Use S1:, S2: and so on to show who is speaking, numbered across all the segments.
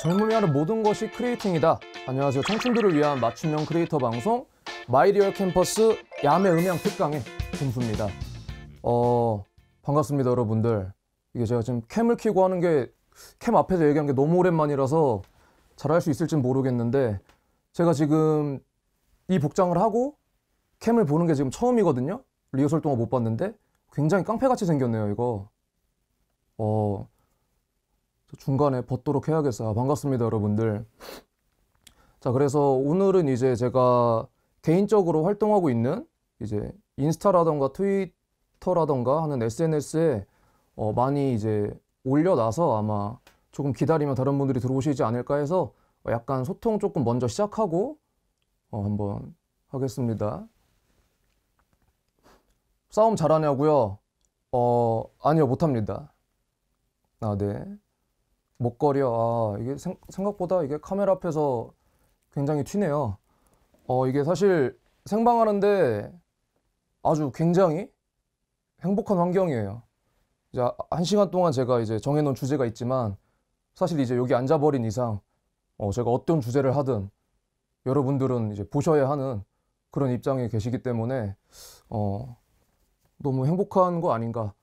S1: 젊음이 하는 모든 것이 크리에이팅이다. 안녕하세요. 청춘들을 위한 맞춤형 크리에이터 방송 마이리얼 캠퍼스 야매 음향 특강의 김수입니다. 어, 반갑습니다, 여러분들. 이게 제가 지금 캠을 키고 하는 게 캠 앞에서 얘기한 게 너무 오랜만이라서 잘할수 있을진 모르겠는데 제가 지금 이 복장을 하고 캠을 보는 게 지금 처음이거든요. 리허설 동안 못 봤는데 굉장히 깡패같이 생겼네요, 이거. 어, 중간에 벗도록 해야겠어요. 아, 반갑습니다, 여러분들. 자, 그래서 오늘은 이제 제가 개인적으로 활동하고 있는 이제 인스타라던가 트위터라던가 하는 SNS에 어, 많이 이제 올려놔서 아마 조금 기다리면 다른 분들이 들어오시지 않을까 해서 약간 소통 조금 먼저 시작하고 어, 한번 하겠습니다. 싸움 잘하냐고요? 어, 아니요, 못합니다. 아, 네. 목걸이요. 아, 이게 생, 각보다 이게 카메라 앞에서 굉장히 튀네요. 어, 이게 사실 생방하는데 아주 굉장히 행복한 환경이에요. 이제 한 시간 동안 제가 이제 정해놓은 주제가 있지만 사실 이제 여기 앉아버린 이상 어, 제가 어떤 주제를 하든 여러분들은 이제 보셔야 하는 그런 입장에 계시기 때문에 어, 너무 행복한 거 아닌가.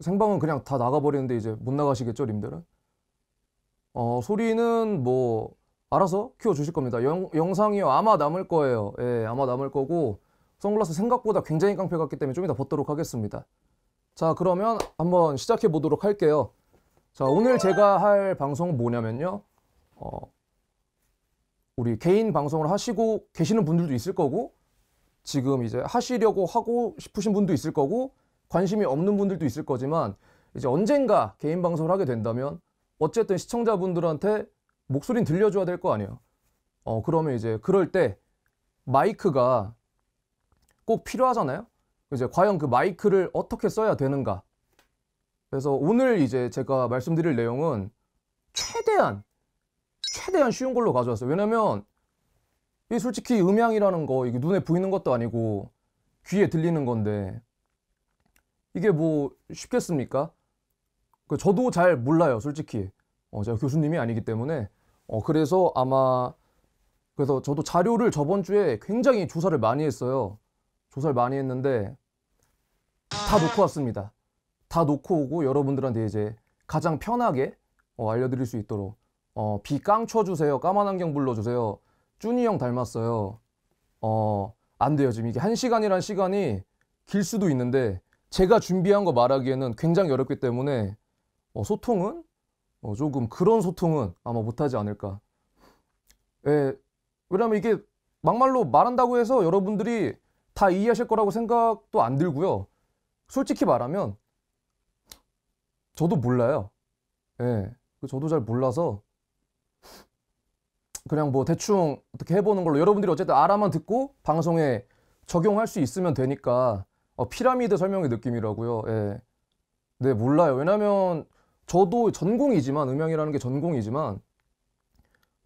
S1: 생방은 그냥 다 나가버리는데 이제 못 나가시겠죠, 님들은? 어, 소리는 뭐 알아서 키워주실 겁니다. 영, 영상이요. 아마 남을 거예요. 예, 아마 남을 거고 선글라스 생각보다 굉장히 깡패 같기 때문에 좀 이따 벗도록 하겠습니다. 자, 그러면 한번 시작해 보도록 할게요. 자, 오늘 제가 할방송 뭐냐면요. 어, 우리 개인 방송을 하시고 계시는 분들도 있을 거고 지금 이제 하시려고 하고 싶으신 분도 있을 거고 관심이 없는 분들도 있을 거지만 이제 언젠가 개인 방송을 하게 된다면 어쨌든 시청자분들한테 목소리는 들려줘야 될 거 아니에요. 어 그러면 이제 그럴 때 마이크가 꼭 필요하잖아요. 이제 과연 그 마이크를 어떻게 써야 되는가. 그래서 오늘 이제 제가 말씀드릴 내용은 최대한 최대한 쉬운 걸로 가져왔어요. 왜냐면 이 솔직히 음향이라는 거 이게 눈에 보이는 것도 아니고 귀에 들리는 건데 이게 뭐 쉽겠습니까? 그 저도 잘 몰라요, 솔직히. 어, 제가 교수님이 아니기 때문에. 어, 그래서 아마 그래서 저도 자료를 저번 주에 굉장히 조사를 많이 했어요. 조사를 많이 했는데 다 놓고 왔습니다. 다 놓고 오고 여러분들한테 이제 가장 편하게 어, 알려드릴 수 있도록 어, 비 깡 쳐주세요. 까만 안경 불러주세요. 쭈니 형 닮았어요. 어, 안 돼요. 지금 이게 한 시간이란 시간이 길 수도 있는데 제가 준비한 거 말하기에는 굉장히 어렵기 때문에 어, 소통은 어, 조금 그런 소통은 아마 못하지 않을까. 예, 왜냐면 이게 막말로 말한다고 해서 여러분들이 다 이해하실 거라고 생각도 안 들고요. 솔직히 말하면 저도 몰라요. 예, 저도 잘 몰라서 그냥 뭐 대충 어떻게 해보는 걸로 여러분들이 어쨌든 알아만 듣고 방송에 적용할 수 있으면 되니까 어, 피라미드 설명의 느낌이라고요. 예. 네 몰라요. 왜냐면 저도 전공이지만 음향이라는 게 전공이지만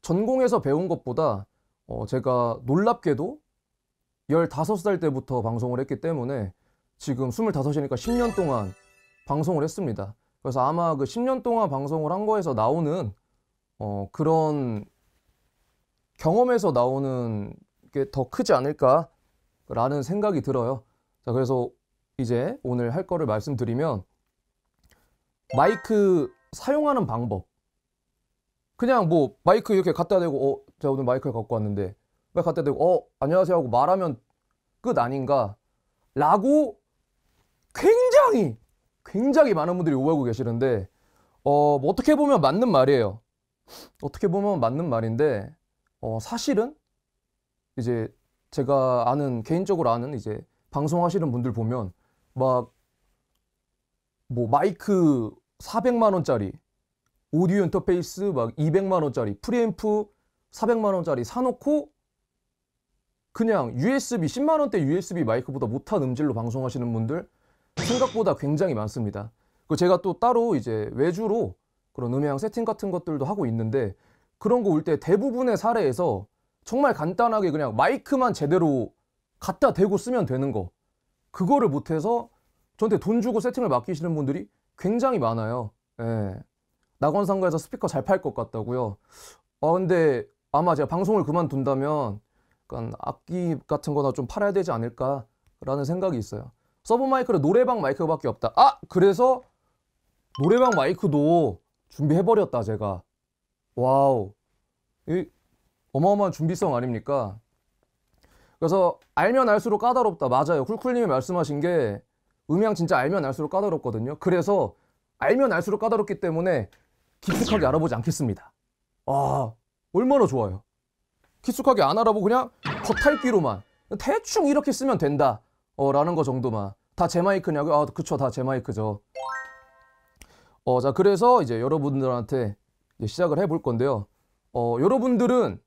S1: 전공에서 배운 것보다 어, 제가 놀랍게도 15살 때부터 방송을 했기 때문에 지금 25이니까 10년 동안 방송을 했습니다. 그래서 아마 그 10년 동안 방송을 한 거에서 나오는 어, 그런 경험에서 나오는 게 더 크지 않을까라는 생각이 들어요. 자, 그래서 이제 오늘 할 거를 말씀드리면 마이크 사용하는 방법. 그냥 뭐 마이크 이렇게 갖다 대고 어, 제가 오늘 마이크를 갖고 왔는데 왜 갖다 대고 어, 안녕하세요 하고 말하면 끝 아닌가? 라고 굉장히 굉장히 많은 분들이 오해하고 계시는데 어, 뭐 어떻게 보면 맞는 말이에요. 어떻게 보면 맞는 말인데 어, 사실은 이제 제가 아는 개인적으로 아는 이제 방송하시는 분들 보면 막 뭐 마이크 400만 원짜리 오디오 인터페이스 막 200만 원짜리 프리앰프 400만 원짜리 사놓고 그냥 USB 10만 원대 USB 마이크보다 못한 음질로 방송하시는 분들 생각보다 굉장히 많습니다. 그 제가 또 따로 이제 외주로 그런 음향 세팅 같은 것들도 하고 있는데 그런 거 올 때 대부분의 사례에서 정말 간단하게 그냥 마이크만 제대로 갖다 대고 쓰면 되는 거 그거를 못해서 저한테 돈 주고 세팅을 맡기시는 분들이 굉장히 많아요 예. 낙원상가에서 스피커 잘 팔 것 같다고요 아 근데 아마 제가 방송을 그만둔다면 약간 악기 같은 거나 좀 팔아야 되지 않을까 라는 생각이 있어요 서브 마이크는 노래방 마이크밖에 없다 아 그래서 노래방 마이크도 준비해버렸다 제가 와우. 이 어마어마한 준비성 아닙니까? 그래서 알면 알수록 까다롭다. 맞아요. 쿨쿨님이 말씀하신 게 음향 진짜 알면 알수록 까다롭거든요. 그래서 알면 알수록 까다롭기 때문에 깊숙하게 알아보지 않겠습니다. 아, 얼마나 좋아요. 깊숙하게 안 알아보고 그냥 겉핥기로만 대충 이렇게 쓰면 된다. 어, 라는 거 정도만. 다 제 마이크냐고요? 아, 그쵸. 다 제 마이크죠. 어, 자, 그래서 이제 여러분들한테 시작을 해볼 건데요. 어, 여러분들은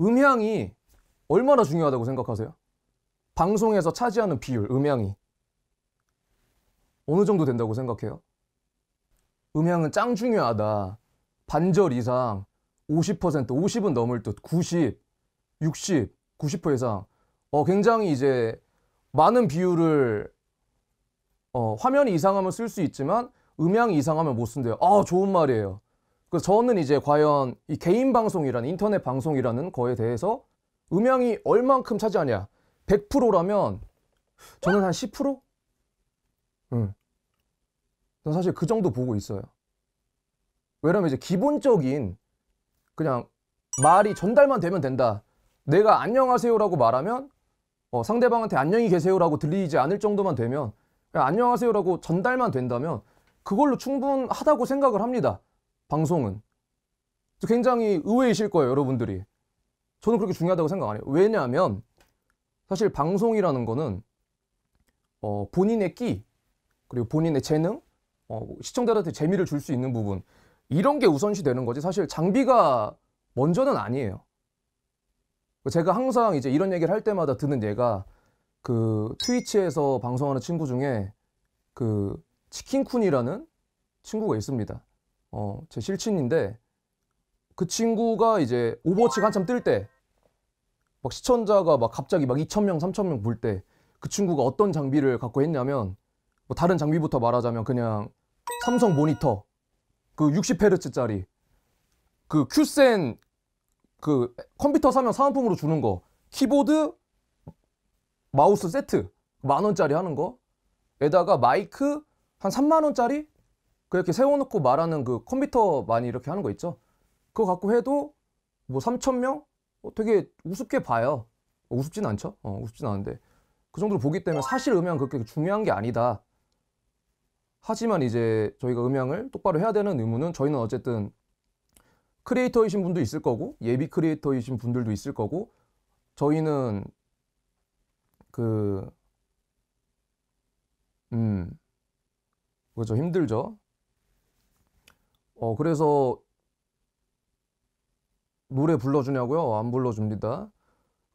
S1: 음향이 얼마나 중요하다고 생각하세요? 방송에서 차지하는 비율, 음향이 어느 정도 된다고 생각해요? 음향은 짱 중요하다. 반절 이상, 50%, 50은 넘을 듯, 90, 60, 90% 이상. 어, 굉장히 이제 많은 비율을 어, 화면이 이상하면 쓸 수 있지만 음향이 이상하면 못 쓴대요. 아, 좋은 말이에요. 그래서 저는 이제 과연 이 개인 방송이라는 인터넷 방송이라는 거에 대해서 음향이 얼만큼 차지하냐 100%라면 저는 한 10%? 응. 전 사실 그 정도 보고 있어요. 왜냐면 이제 기본적인 그냥 말이 전달만 되면 된다. 내가 안녕하세요라고 말하면 어, 상대방한테 안녕히 계세요라고 들리지 않을 정도만 되면 안녕하세요라고 전달만 된다면 그걸로 충분하다고 생각을 합니다. 방송은 굉장히 의외이실 거예요, 여러분들이. 저는 그렇게 중요하다고 생각 안 해요. 왜냐하면 사실 방송이라는 거는 어, 본인의 끼 그리고 본인의 재능 어, 시청자들한테 재미를 줄 수 있는 부분 이런 게 우선시 되는 거지 사실 장비가 먼저는 아니에요. 제가 항상 이제 이런 얘기를 할 때마다 드는 얘가 그 트위치에서 방송하는 친구 중에 그 치킨쿤이라는 친구가 있습니다. 어, 제 실친인데 그 친구가 이제 오버워치가 한참 뜰 때 막 시청자가 막 갑자기 막 2,000명, 3,000명 볼 때 그 친구가 어떤 장비를 갖고 했냐면 뭐 다른 장비부터 말하자면 그냥 삼성 모니터 그 60Hz짜리 그 큐센 그 컴퓨터 사면 사은품으로 주는 거 키보드 마우스 세트 만 원짜리 하는 거에다가 마이크 한 3만 원짜리 이렇게 세워놓고 말하는 그 컴퓨터 많이 이렇게 하는 거 있죠? 그거 갖고 해도 뭐 3천 명 어, 되게 우습게 봐요. 어, 우습진 않죠? 어, 우습진 않은데 그 정도로 보기 때문에 사실 음향 그렇게 중요한 게 아니다. 하지만 이제 저희가 음향을 똑바로 해야 되는 의무는 저희는 어쨌든 크리에이터이신 분도 있을 거고 예비 크리에이터이신 분들도 있을 거고 저희는 그 음, 그렇죠 힘들죠 어, 그래서 노래 불러주냐고요? 안 불러줍니다.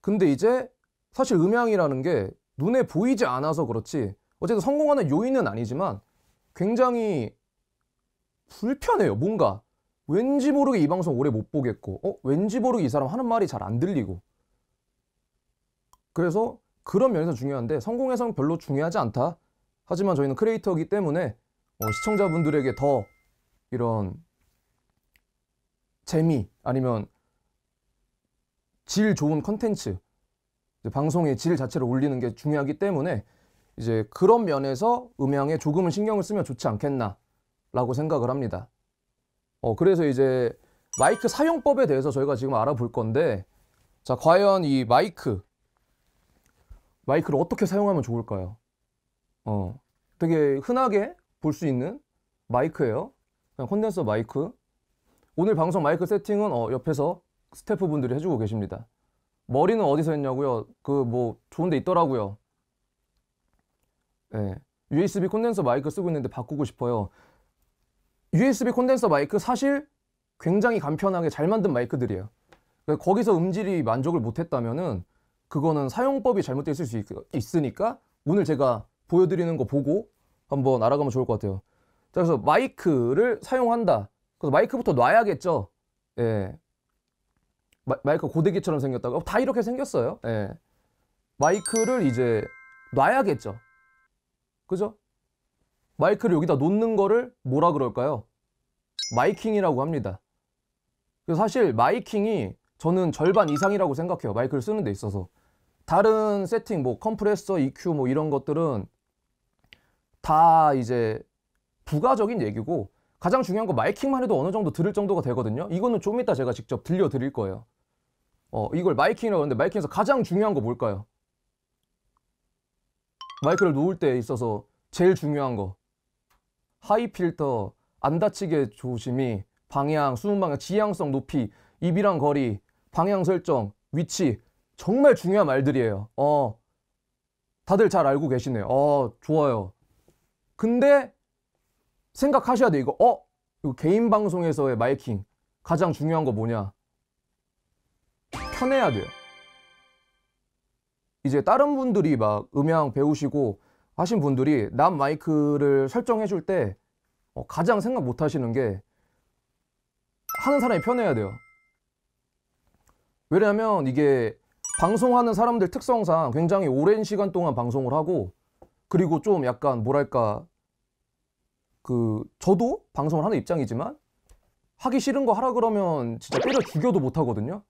S1: 근데 이제 사실 음향이라는 게 눈에 보이지 않아서 그렇지 어쨌든 성공하는 요인은 아니지만 굉장히 불편해요. 뭔가 왠지 모르게 이 방송 오래 못 보겠고 어? 왠지 모르게 이 사람 하는 말이 잘 안 들리고 그래서 그런 면에서 중요한데 성공해서는 별로 중요하지 않다. 하지만 저희는 크리에이터이기 때문에 어, 시청자분들에게 더 이런 재미 아니면 질 좋은 컨텐츠 방송의 질 자체를 올리는 게 중요하기 때문에 이제 그런 면에서 음향에 조금은 신경을 쓰면 좋지 않겠나라고 생각을 합니다. 어, 그래서 이제 마이크 사용법에 대해서 저희가 지금 알아볼 건데 자 과연 이 마이크 마이크를 어떻게 사용하면 좋을까요? 어, 되게 흔하게 볼 수 있는 마이크예요. 콘덴서 마이크 오늘 방송 마이크 세팅은 어, 옆에서 스태프분들이 해주고 계십니다 머리는 어디서 했냐고요 그 뭐 좋은 데 있더라고요 네. 예. USB 콘덴서 마이크 쓰고 있는데 바꾸고 싶어요 USB 콘덴서 마이크 사실 굉장히 간편하게 잘 만든 마이크들이에요 그러니까 거기서 음질이 만족을 못했다면은 그거는 사용법이 잘못됐을수 있, 으니까 오늘 제가 보여드리는 거 보고 한번 알아가면 좋을 것 같아요 자, 그래서 마이크를 사용한다. 그래서 마이크부터 놔야겠죠. 예. 마, 이크 고데기처럼 생겼다고. 어, 다 이렇게 생겼어요. 예. 마이크를 이제 놔야겠죠. 그죠? 마이크를 여기다 놓는 거를 뭐라 그럴까요? 마이킹이라고 합니다. 사실 마이킹이 저는 절반 이상이라고 생각해요. 마이크를 쓰는 데 있어서. 다른 세팅, 뭐 컴프레서, EQ 뭐 이런 것들은 다 이제 부가적인 얘기고 가장 중요한 거 마이킹만 해도 어느 정도 들을 정도가 되거든요. 이거는 좀 이따 제가 직접 들려드릴 거예요. 어, 이걸 마이킹이라고 하는데 마이킹에서 가장 중요한 거 뭘까요? 마이크를 놓을 때 있어서 제일 중요한 거 하이 필터, 안 다치게 조심히, 방향, 수음 방향, 지향성 높이, 입이랑 거리, 방향 설정, 위치 정말 중요한 말들이에요. 어, 다들 잘 알고 계시네요. 어, 좋아요. 근데 생각하셔야 돼요 이거 어? 이거 개인 방송에서의 마이킹 가장 중요한 거 뭐냐 편해야 돼요 이제 다른 분들이 막 음향 배우시고 하신 분들이 남 마이크를 설정해 줄때 어, 가장 생각 못 하시는 게 하는 사람이 편해야 돼요 왜냐하면 이게 방송하는 사람들 특성상 굉장히 오랜 시간 동안 방송을 하고 그리고 좀 약간 뭐랄까 그 저도 방송을 하는 입장이지만 하기 싫은 거 하라 그러면 진짜 때려 죽여도 못 하거든요.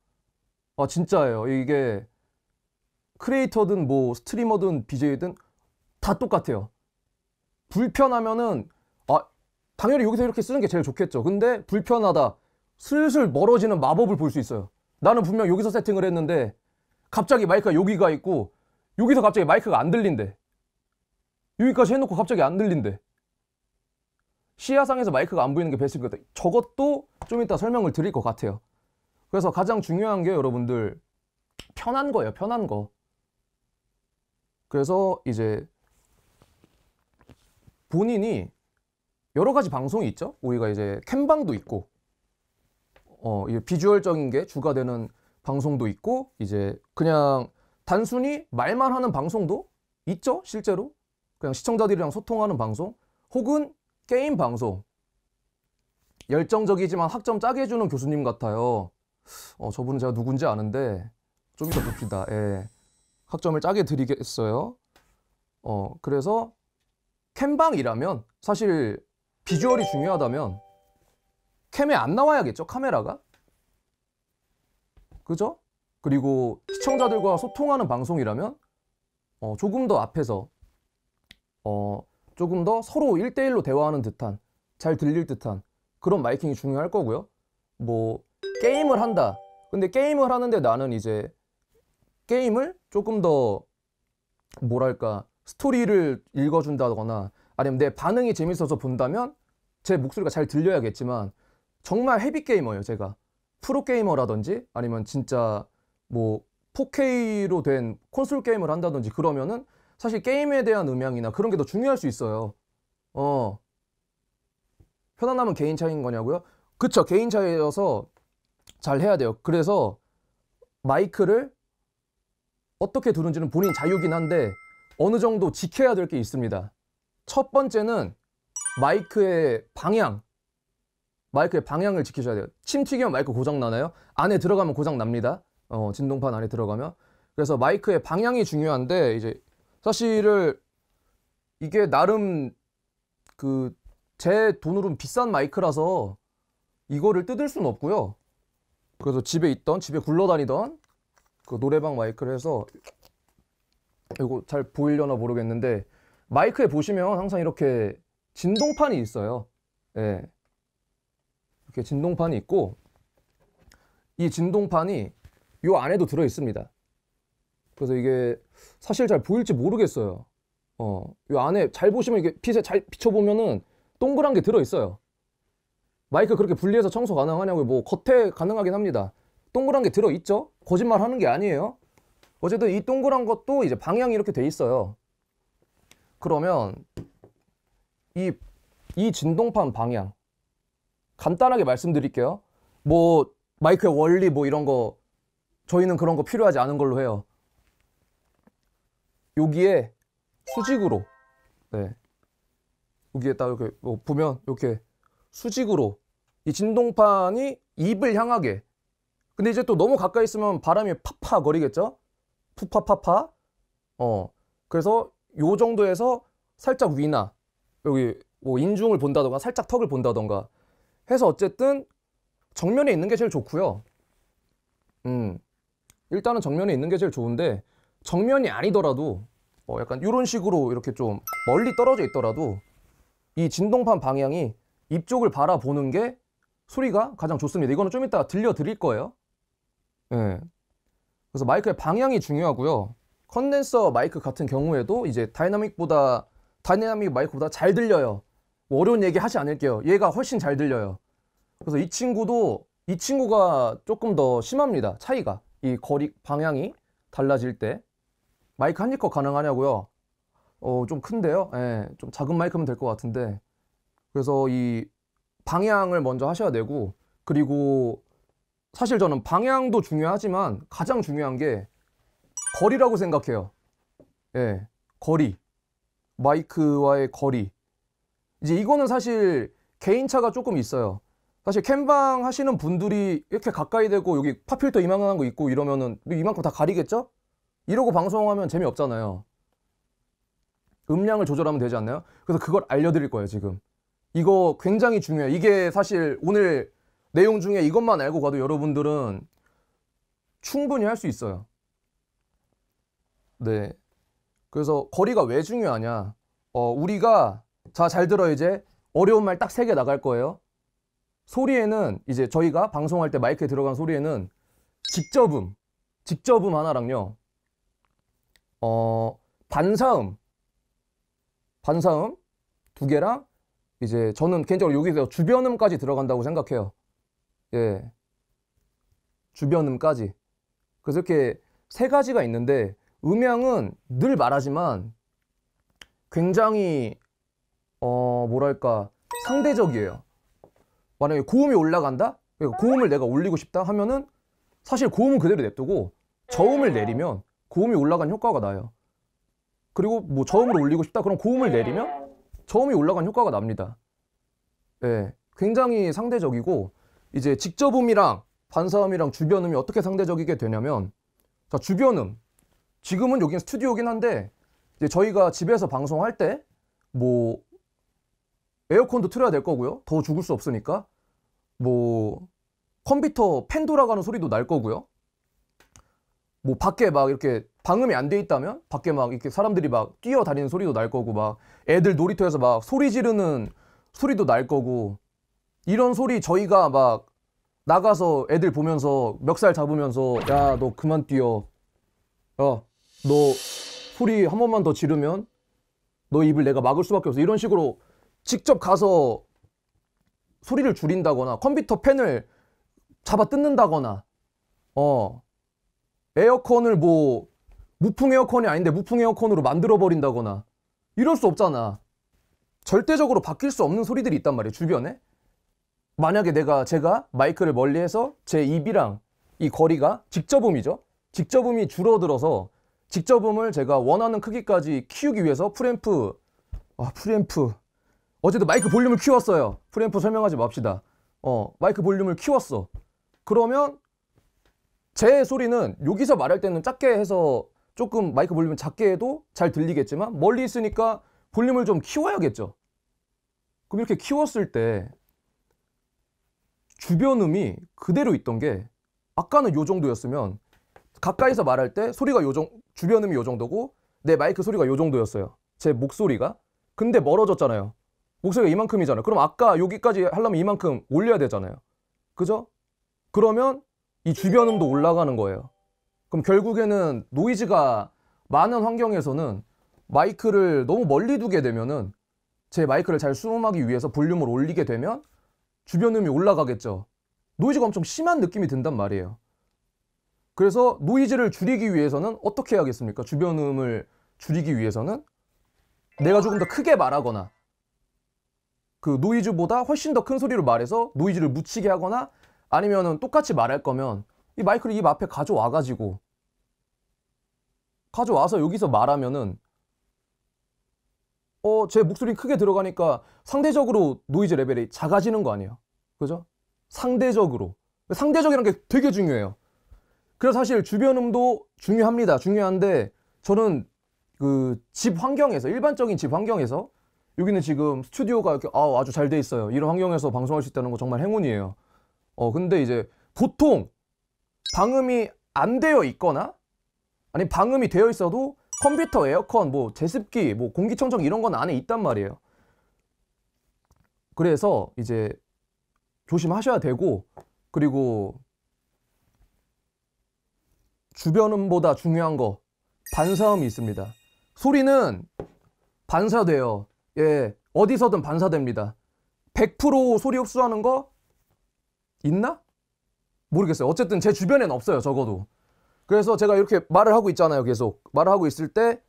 S1: 아 진짜예요. 이게 크리에이터든 뭐 스트리머든 BJ든 다 똑같아요. 불편하면은 아 당연히 여기서 이렇게 쓰는 게 제일 좋겠죠. 근데 불편하다. 슬슬 멀어지는 마법을 볼 수 있어요. 나는 분명 여기서 세팅을 했는데 갑자기 마이크가 여기가 있고 여기서 갑자기 마이크가 안 들린대. 여기까지 해놓고 갑자기 안 들린대. 시야상에서 마이크가 안 보이는 게 베이스입니다. 저것도 좀 이따 설명을 드릴 것 같아요. 그래서 가장 중요한 게 여러분들 편한 거예요. 편한 거. 그래서 이제 본인이 여러 가지 방송이 있죠. 우리가 이제 캠방도 있고 어, 비주얼적인 게 주가 되는 방송도 있고 이제 그냥 단순히 말만 하는 방송도 있죠. 실제로 그냥 시청자들이랑 소통하는 방송 혹은 게임 방송 열정적이지만 학점 짜게 해주는 교수님 같아요 어, 저분은 제가 누군지 아는데 좀 이따 봅시다 예. 학점을 짜게 드리겠어요 어, 그래서 캠방이라면 사실 비주얼이 중요하다면 캠에 안 나와야겠죠 카메라가 그죠? 그리고 시청자들과 소통하는 방송이라면 어, 조금 더 앞에서 어, 조금 더 서로 1대1로 대화하는 듯한 잘 들릴 듯한 그런 마이킹이 중요할 거고요. 뭐 게임을 한다. 근데 게임을 하는데 나는 이제 게임을 조금 더 뭐랄까 스토리를 읽어준다거나 아니면 내 반응이 재밌어서 본다면 제 목소리가 잘 들려야겠지만 정말 헤비 게이머예요 제가 프로 게이머라든지 아니면 진짜 뭐 4K로 된 콘솔 게임을 한다든지 그러면은 사실 게임에 대한 음향이나 그런 게 더 중요할 수 있어요. 어. 편안함은 개인 차이인 거냐고요? 그쵸, 개인 차이여서 잘 해야 돼요. 그래서 마이크를 어떻게 두는지는 본인 자유긴 한데 어느 정도 지켜야 될 게 있습니다. 첫 번째는 마이크의 방향. 마이크의 방향을 지켜줘야 돼요. 침 튀기면 마이크 고장 나나요? 안에 들어가면 고장 납니다. 어, 진동판 안에 들어가면. 그래서 마이크의 방향이 중요한데 이제 사실을 이게 나름 그 제 돈으로는 비싼 마이크라서 이거를 뜯을 순 없고요. 그래서 집에 있던 집에 굴러다니던 그 노래방 마이크를 해서 이거 잘 보이려나 모르겠는데 마이크에 보시면 항상 이렇게 진동판이 있어요. 예. 이렇게 진동판이 있고 이 진동판이 요 안에도 들어 있습니다. 그래서 이게 사실 잘 보일지 모르겠어요. 어, 이 안에 잘 보시면 이게 핏에 잘 비춰보면은 동그란 게 들어있어요. 마이크 그렇게 분리해서 청소 가능하냐고 요뭐 겉에 가능하긴 합니다. 동그란 게 들어있죠? 거짓말 하는 게 아니에요. 어쨌든 이 동그란 것도 이제 방향이 이렇게 돼 있어요. 그러면 이, 이 진동판 방향 간단하게 말씀드릴게요. 뭐 마이크의 원리 뭐 이런 거 저희는 그런 거 필요하지 않은 걸로 해요. 여기에 수직으로 네. 여기에 딱 이렇게 뭐 보면 이렇게 수직으로 이 진동판이 입을 향하게 근데 이제 또 너무 가까이 있으면 바람이 파파 거리겠죠? 푸파파파 어 그래서 요 정도에서 살짝 위나 여기 뭐 인중을 본다던가 살짝 턱을 본다던가 해서 어쨌든 정면에 있는 게 제일 좋고요 음 일단은 정면에 있는 게 제일 좋은데 정면이 아니더라도 어 약간 이런 식으로 이렇게 좀 멀리 떨어져 있더라도 이 진동판 방향이 입 쪽을 바라보는 게 소리가 가장 좋습니다. 이거는 좀 이따 들려드릴 거예요. 네. 그래서 마이크의 방향이 중요하고요. 컨덴서 마이크 같은 경우에도 이제 다이나믹보다 다이나믹 마이크보다 잘 들려요. 뭐 어려운 얘기 하지 않을게요. 얘가 훨씬 잘 들려요. 그래서 이 친구도 이 친구가 조금 더 심합니다. 차이가 이 거리 방향이 달라질 때 마이크 한 입컷 가능하냐고요? 어, 좀 큰데요? 예, 좀 작은 마이크면 될 것 같은데. 그래서 이 방향을 먼저 하셔야 되고, 그리고 사실 저는 방향도 중요하지만 가장 중요한 게 거리라고 생각해요. 예, 거리. 마이크와의 거리. 이제 이거는 사실 개인차가 조금 있어요. 사실 캠방 하시는 분들이 이렇게 가까이 되고 여기 파필터 이만한 거 있고 이러면은 이만큼 다 가리겠죠? 이러고 방송하면 재미없잖아요. 음량을 조절하면 되지 않나요? 그래서 그걸 알려드릴 거예요, 지금. 이거 굉장히 중요해요. 이게 사실 오늘 내용 중에 이것만 알고 가도 여러분들은 충분히 할 수 있어요. 네. 그래서 거리가 왜 중요하냐. 어, 우리가, 자, 잘 들어 이제 어려운 말 딱 세 개 나갈 거예요. 소리에는 이제 저희가 방송할 때 마이크에 들어간 소리에는 직접음, 직접음 하나랑요. 어, 반사음, 반사음 두 개랑 이제 저는 개인적으로 여기서 주변음까지 들어간다고 생각해요. 예. 주변음까지. 그래서 이렇게 세 가지가 있는데 음향은 늘 말하지만 굉장히 어 뭐랄까 상대적이에요. 만약에 고음이 올라간다? 그러니까 고음을 내가 올리고 싶다 하면은 사실 고음은 그대로 냅두고 저음을 네. 내리면 고음이 올라간 효과가 나요. 그리고 뭐 저음을 올리고 싶다 그럼 고음을 내리면 저음이 올라간 효과가 납니다. 예. 굉장히 상대적이고 이제 직접음이랑 반사음이랑 주변음이 어떻게 상대적이게 되냐면 자, 주변음. 지금은 여긴 스튜디오긴 한데 이제 저희가 집에서 방송할 때 뭐 에어컨도 틀어야 될 거고요. 더 죽을 수 없으니까. 뭐 컴퓨터 팬 돌아가는 소리도 날 거고요. 뭐 밖에 막 이렇게 방음이 안 돼 있다면 밖에 막 이렇게 사람들이 막 뛰어다니는 소리도 날 거고 막 애들 놀이터에서 막 소리 지르는 소리도 날 거고 이런 소리 저희가 막 나가서 애들 보면서 멱살 잡으면서 야 너 그만 뛰어 야너 어, 소리 한 번만 더 지르면 너 입을 내가 막을 수밖에 없어 이런 식으로 직접 가서 소리를 줄인다거나 컴퓨터 펜을 잡아 뜯는다거나 어 에어컨을 뭐 무풍 에어컨이 아닌데 무풍 에어컨으로 만들어 버린다거나 이럴 수 없잖아. 절대적으로 바뀔 수 없는 소리들이 있단 말이에요 주변에. 만약에 내가 제가 마이크를 멀리해서 제 입이랑 이 거리가 직접음이죠. 직접음이 줄어들어서 직접음을 제가 원하는 크기까지 키우기 위해서 프램프 아 프램프 어제도 마이크 볼륨을 키웠어요. 프램프 설명하지 맙시다. 어 마이크 볼륨을 키웠어. 그러면 제 소리는 여기서 말할 때는 작게 해서 조금 마이크 볼륨을 작게 해도 잘 들리겠지만 멀리 있으니까 볼륨을 좀 키워야겠죠. 그럼 이렇게 키웠을 때 주변 음이 그대로 있던 게 아까는 요 정도였으면 가까이서 말할 때 소리가 요 정, 주변 음이 요 정도고 내 마이크 소리가 요 정도였어요. 제 목소리가. 근데 멀어졌잖아요. 목소리가 이만큼이잖아요. 그럼 아까 여기까지 하려면 이만큼 올려야 되잖아요. 그죠? 그러면 이 주변 음도 올라가는 거예요. 그럼 결국에는 노이즈가 많은 환경에서는 마이크를 너무 멀리 두게 되면은 제 마이크를 잘 수음하기 위해서 볼륨을 올리게 되면 주변 음이 올라가겠죠. 노이즈가 엄청 심한 느낌이 든단 말이에요. 그래서 노이즈를 줄이기 위해서는 어떻게 해야겠습니까? 주변 음을 줄이기 위해서는 내가 조금 더 크게 말하거나 그 노이즈보다 훨씬 더 큰 소리로 말해서 노이즈를 묻히게 하거나 아니면은 똑같이 말할 거면 이 마이크를 입 앞에 가져와 가지고 가져와서 여기서 말하면은 어, 제 목소리 크게 들어가니까 상대적으로 노이즈 레벨이 작아지는 거 아니에요. 그죠? 상대적으로. 상대적이라는 게 되게 중요해요. 그래서 사실 주변음도 중요합니다. 중요한데 저는 그 집 환경에서 일반적인 집 환경에서 여기는 지금 스튜디오가 이렇게 아, 아주 잘 돼 있어요. 이런 환경에서 방송할 수 있다는 거 정말 행운이에요. 어 근데 이제 보통 방음이 안 되어 있거나 아니 방음이 되어 있어도 컴퓨터, 에어컨, 뭐 제습기, 뭐 공기청정 이런 건 안에 있단 말이에요. 그래서 이제 조심하셔야 되고 그리고 주변음보다 중요한 거 반사음이 있습니다. 소리는 반사돼요. 예, 어디서든 반사됩니다. 100% 소리 흡수하는 거 있나? 모르겠어요. 어쨌든 제 주변엔 없어요. 적어도. 그래서 제가 이렇게 말을 하고 있잖아요. 계속 말을 하고 있을 때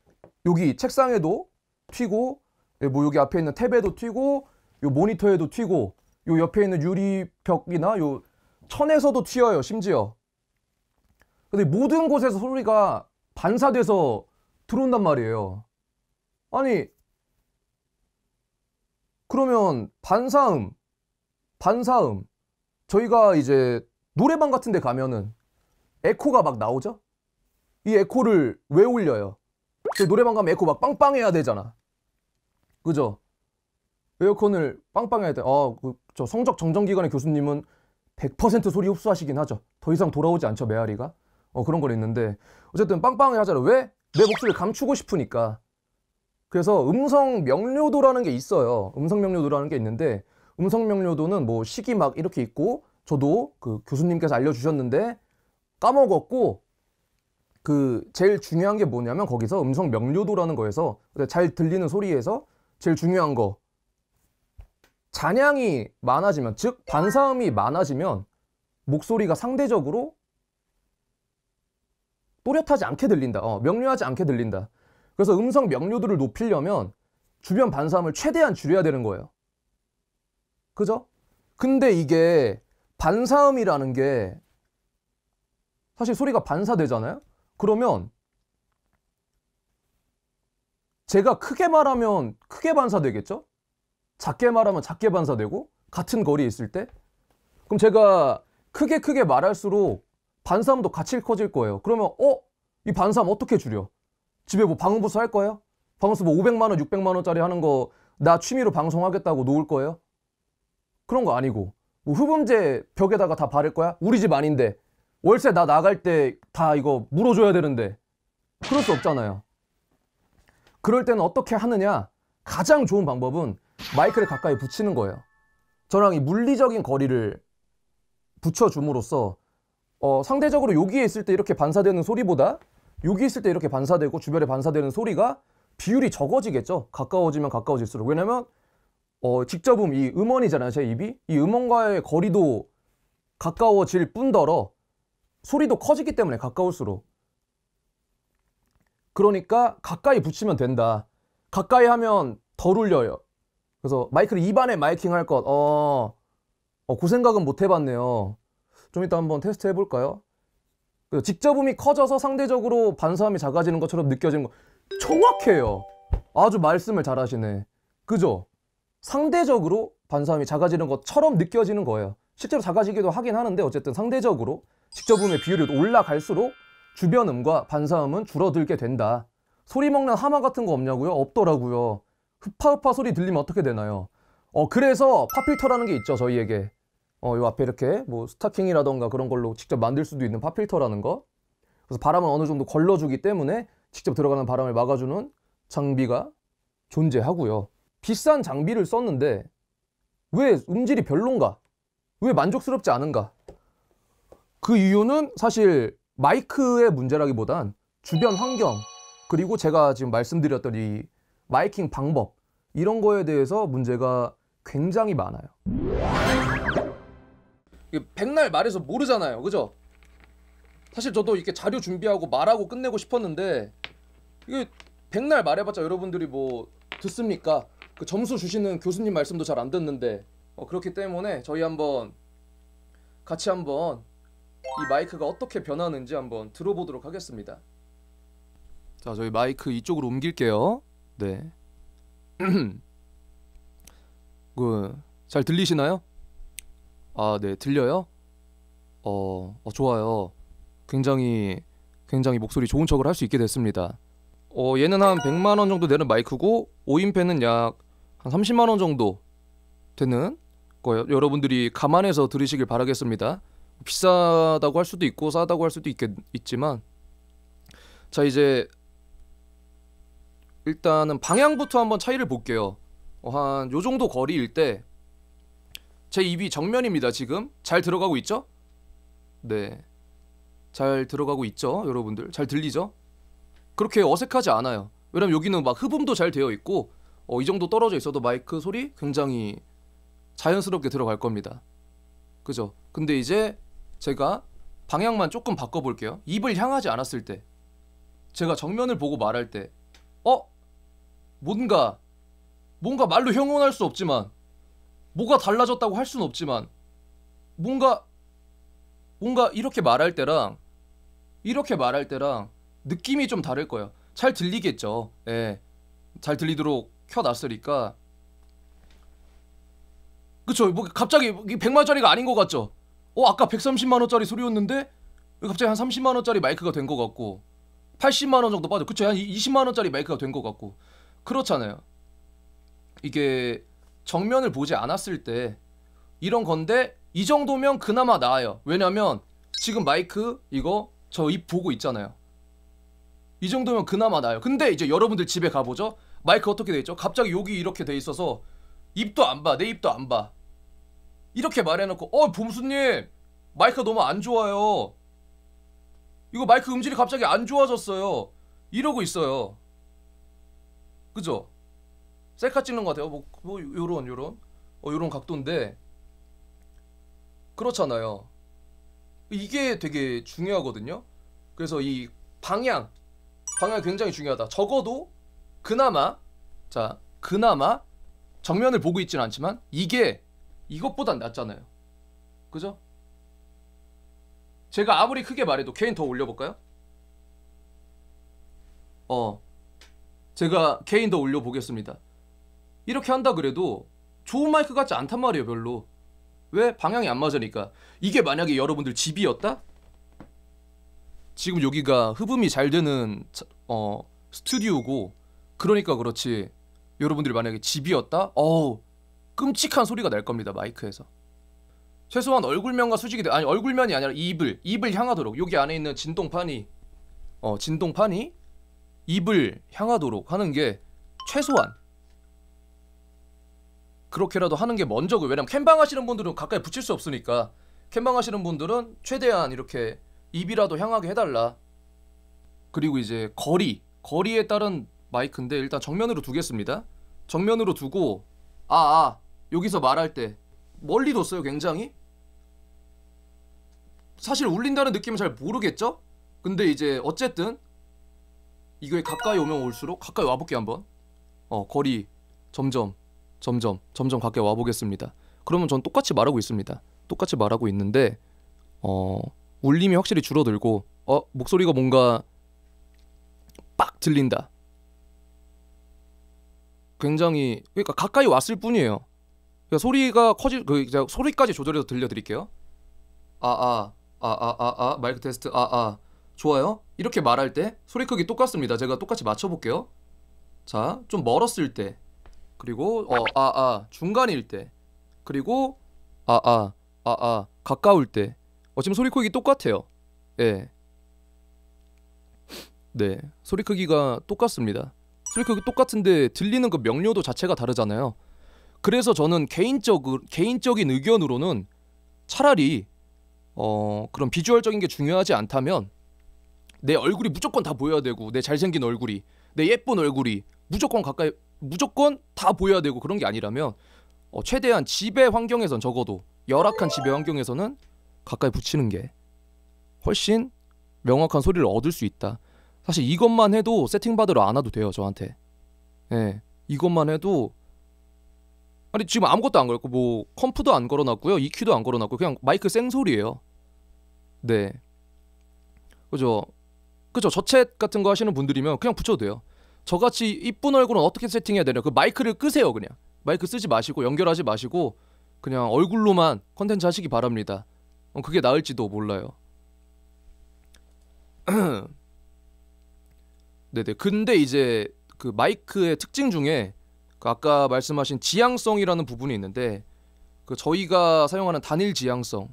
S1: 여기 책상에도 튀고 예, 뭐 여기 앞에 있는 탭에도 튀고 요 모니터에도 튀고 요 옆에 있는 유리 벽이나 요 천에서도 튀어요. 심지어. 근데 모든 곳에서 소리가 반사돼서 들어온단 말이에요. 아니 그러면 반사음 반사음 저희가 이제 노래방 같은 데 가면은 에코가 막 나오죠? 이 에코를 왜 올려요? 노래방 가면 에코 막 빵빵 해야 되잖아. 그죠? 에어컨을 빵빵 해야 돼. 아, 그, 저 성적 정정기관의 교수님은 100% 소리 흡수하시긴 하죠. 더 이상 돌아오지 않죠, 메아리가. 어, 그런 걸 있는데. 어쨌든 빵빵 하자라. 왜? 내 목소리를 감추고 싶으니까. 그래서 음성 명료도라는 게 있어요. 음성 명료도라는 게 있는데 음성 명료도는 뭐 시기 막 이렇게 있고 저도 그 교수님께서 알려주셨는데 까먹었고 그 제일 중요한 게 뭐냐면 거기서 음성 명료도라는 거에서 잘 들리는 소리에서 제일 중요한 거 잔향이 많아지면 즉 반사음이 많아지면 목소리가 상대적으로 또렷하지 않게 들린다 어, 명료하지 않게 들린다 그래서 음성 명료도를 높이려면 주변 반사음을 최대한 줄여야 되는 거예요 그죠? 근데 이게 반사음이라는 게 사실 소리가 반사되잖아요. 그러면 제가 크게 말하면 크게 반사되겠죠? 작게 말하면 작게 반사되고 같은 거리에 있을 때 그럼 제가 크게 크게 말할수록 반사음도 같이 커질 거예요. 그러면 어? 이 반사음 어떻게 줄여? 집에 뭐방음부서할 거예요? 방음부서뭐 500만 원, 600만 원짜리 하는 거 나 취미로 방송하겠다고 놓을 거예요? 그런 거 아니고 뭐 흡음제 벽에다가 다 바를 거야? 우리 집 아닌데 월세 나 나갈 때 다 이거 물어줘야 되는데 그럴 수 없잖아요 그럴 때는 어떻게 하느냐 가장 좋은 방법은 마이크를 가까이 붙이는 거예요 저랑 이 물리적인 거리를 붙여줌으로써 어, 상대적으로 여기에 있을 때 이렇게 반사되는 소리보다 여기 있을 때 이렇게 반사되고 주변에 반사되는 소리가 비율이 적어지겠죠 가까워지면 가까워질수록 왜냐면 어, 직접음 이 음원이잖아요 제 입이 이 음원과의 거리도 가까워질 뿐더러 소리도 커지기 때문에 가까울수록 그러니까 가까이 붙이면 된다 가까이 하면 덜 울려요 그래서 마이크를 입안에 마이킹 할것 어, 어, 그 생각은 못 해봤네요 좀 이따 한번 테스트 해볼까요? 직접음이 커져서 상대적으로 반사음이 작아지는 것처럼 느껴지는 거 정확해요 아주 말씀을 잘하시네 그죠? 상대적으로 반사음이 작아지는 것처럼 느껴지는 거예요. 실제로 작아지기도 하긴 하는데 어쨌든 상대적으로 직접음의 비율이 올라갈수록 주변음과 반사음은 줄어들게 된다. 소리 먹는 하마 같은 거 없냐고요? 없더라고요. 흡파흡파 소리 들리면 어떻게 되나요? 어 그래서 파필터라는게 있죠 저희에게 어요 앞에 이렇게 뭐 스타킹이라던가 그런 걸로 직접 만들 수도 있는 파필터라는거 그래서 바람을 어느 정도 걸러주기 때문에 직접 들어가는 바람을 막아주는 장비가 존재하고요 비싼 장비를 썼는데 왜 음질이 별론가? 왜 만족스럽지 않은가? 그 이유는 사실 마이크의 문제라기보단 주변 환경 그리고 제가 지금 말씀드렸던 이 마이킹 방법 이런 거에 대해서 문제가 굉장히 많아요 백날 말해서 모르잖아요 그죠? 사실 저도 이렇게 자료 준비하고 말하고 끝내고 싶었는데 이게 백날 말해봤자 여러분들이 뭐 듣습니까? 그 점수 주시는 교수님 말씀도 잘 안 듣는데 어, 그렇기 때문에 저희 한번 같이 한번 이 마이크가 어떻게 변하는지 한번 들어보도록 하겠습니다. 자, 저희 마이크 이쪽으로 옮길게요. 네. 그, 잘 들리시나요? 아, 네, 들려요? 어, 어 좋아요. 굉장히, 굉장히 목소리 좋은 척을 할 수 있게 됐습니다. 어, 얘는 한 100만원 정도 되는 마이크고, 5인팬은 약한 30만 원 정도 되는 거예요. 여러분들이 감안해서 들으시길 바라겠습니다. 비싸다고 할 수도 있고 싸다고 할 수도 있겠, 있지만 자 이제 일단은 방향부터 한번 차이를 볼게요. 어, 한요 정도 거리일 때 제 입이 정면입니다. 지금 잘 들어가고 있죠? 네. 잘 들어가고 있죠, 여러분들? 잘 들리죠? 그렇게 어색하지 않아요. 왜냐면 여기는 막 흡음도 잘 되어 있고 어, 이 정도 떨어져 있어도 마이크 소리 굉장히 자연스럽게 들어갈 겁니다. 그죠? 근데 이제 제가 방향만 조금 바꿔볼게요. 입을 향하지 않았을 때, 제가 정면을 보고 말할 때, 어? 뭔가, 뭔가 말로 형용할수 없지만, 뭐가 달라졌다고 할 수는 없지만, 뭔가, 뭔가 이렇게 말할 때랑, 이렇게 말할 때랑, 느낌이 좀 다를 거예요. 잘 들리겠죠. 예. 잘 들리도록 켜놨으니까 그쵸 뭐 갑자기 100만원짜리가 아닌 것 같죠 어 아까 130만원짜리 소리였는데 갑자기 한 30만원짜리 마이크가 된 것 같고 80만원 정도 빠져 그쵸 한 20만원짜리 마이크가 된것 같고 그렇잖아요 이게 정면을 보지 않았을 때 이런 건데 이 정도면 그나마 나아요 왜냐면 지금 마이크 이거 저 입 보고 있잖아요 이 정도면 그나마 나아요 근데 이제 여러분들 집에 가보죠 마이크 어떻게 돼 있죠? 갑자기 여기 이렇게 돼 있어서 입도 안 봐. 내 입도 안 봐. 이렇게 말해놓고 어 봄수님 마이크가 너무 안 좋아요. 이거 마이크 음질이 갑자기 안 좋아졌어요. 이러고 있어요. 그죠? 셀카 찍는 것 같아요. 뭐, 뭐 요런 요런 어 요런 각도인데 그렇잖아요. 이게 되게 중요하거든요. 그래서 이 방향 방향 이 굉장히 중요하다. 적어도 그나마 자 그나마 정면을 보고 있지는 않지만 이게 이것보단 낫잖아요. 그죠? 제가 아무리 크게 말해도 케인 더 올려볼까요? 어 제가 케인 더 올려보겠습니다. 이렇게 한다 그래도 좋은 마이크 같지 않단 말이에요 별로. 왜? 방향이 안 맞으니까. 이게 만약에 여러분들 집이었다? 지금 여기가 흡음이 잘 되는 어 스튜디오고 그러니까 그렇지 여러분들이 만약에 집이었다? 어우 끔찍한 소리가 날 겁니다 마이크에서 최소한 얼굴면과 수직이 돼 아니 얼굴면이 아니라 입을 입을 향하도록 여기 안에 있는 진동판이 어 진동판이 입을 향하도록 하는 게 최소한 그렇게라도 하는 게 먼저고 그, 왜냐면 캠방 하시는 분들은 가까이 붙일 수 없으니까 캠방 하시는 분들은 최대한 이렇게 입이라도 향하게 해달라 그리고 이제 거리 거리에 따른 마이크인데 일단 정면으로 두겠습니다. 정면으로 두고 아, 아 여기서 말할 때 멀리 뒀어요 굉장히 사실 울린다는 느낌은 잘 모르겠죠? 근데 이제 어쨌든 이거에 가까이 오면 올수록 가까이 와볼게 요 한번 어 거리 점점 점점 점점 가까이 와보겠습니다 그러면 전 똑같이 말하고 있습니다 똑같이 말하고 있는데 어 울림이 확실히 줄어들고 어 목소리가 뭔가 빡 들린다 굉장히 그러니까 가까이 왔을 뿐이에요. 그러니까 소리가 커질 그 소리까지 조절해서 들려드릴게요. 아아 아아아아 마이크 테스트 아아 좋아요. 이렇게 말할 때 소리 크기 똑같습니다. 제가 똑같이 맞춰볼게요. 자, 좀 멀었을 때 그리고 어 아아 아, 중간일 때 그리고 아아 아아 아, 아, 가까울 때 어, 지금 소리 크기 똑같아요. 예. 네. 소리 크기가 똑같습니다. 그격이 똑같은데 들리는 그 명료도 자체가 다르잖아요. 그래서 저는 개인적 개인적인 의견으로는 차라리 어 그런 비주얼적인 게 중요하지 않다면 내 얼굴이 무조건 다 보여야 되고 내 잘생긴 얼굴이 내 예쁜 얼굴이 무조건 가까이 무조건 다 보여야 되고 그런 게 아니라면 어, 최대한 집의 환경에선 적어도 열악한 집의 환경에서는 가까이 붙이는 게 훨씬 명확한 소리를 얻을 수 있다. 사실 이것만 해도 세팅 받으러 안 와도 돼요 저한테 예 네, 이것만 해도 아니 지금 아무것도 안 걸고 뭐 컴프도 안 걸어놨고요 EQ도 안 걸어놨고 그냥 마이크 생소리예요 네 그죠 그죠 저챗 같은 거 하시는 분들이면 그냥 붙여도 돼요 저같이 이쁜 얼굴은 어떻게 세팅해야 되냐 그 마이크를 끄세요 그냥 마이크 쓰지 마시고 연결하지 마시고 그냥 얼굴로만 컨텐츠 하시기 바랍니다 그게 나을지도 몰라요 네네. 근데 이제 그 마이크의 특징 중에 그 아까 말씀하신 지향성이라는 부분이 있는데 그 저희가 사용하는 단일 지향성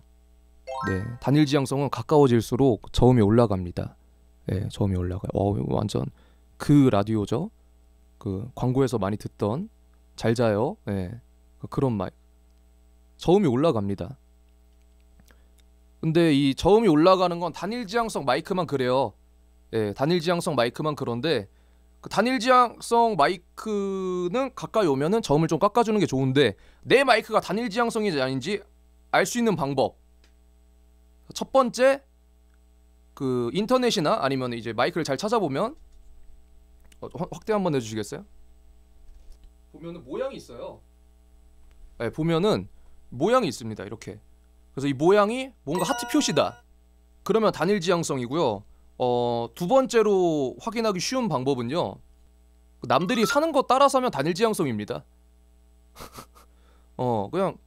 S1: 네 단일 지향성은 가까워질수록 저음이 올라갑니다 네 저음이 올라가요 어 완전 그 라디오죠 그 광고에서 많이 듣던 잘 자요 네 그런 말 저음이 올라갑니다 근데 이 저음이 올라가는 건 단일 지향성 마이크만 그래요 예, 단일 지향성 마이크만 그런데 그 단일 지향성 마이크는 가까이 오면은 저음을 좀 깎아주는 게 좋은데 내 마이크가 단일 지향성인지 아닌지 알 수 있는 방법 첫 번째 그 인터넷이나 아니면 이제 마이크를 잘 찾아보면 어, 확대 한번 해주시겠어요? 보면은 모양이 있어요. 네, 보면은 모양이 있습니다. 이렇게. 그래서 이 모양이 뭔가 하트 표시다. 그러면 단일 지향성이고요. 어, 두 번째로 확인하기 쉬운 방법은요. 남들이 사는 거 따라 사면 단일 지향성입니다. 어, 그냥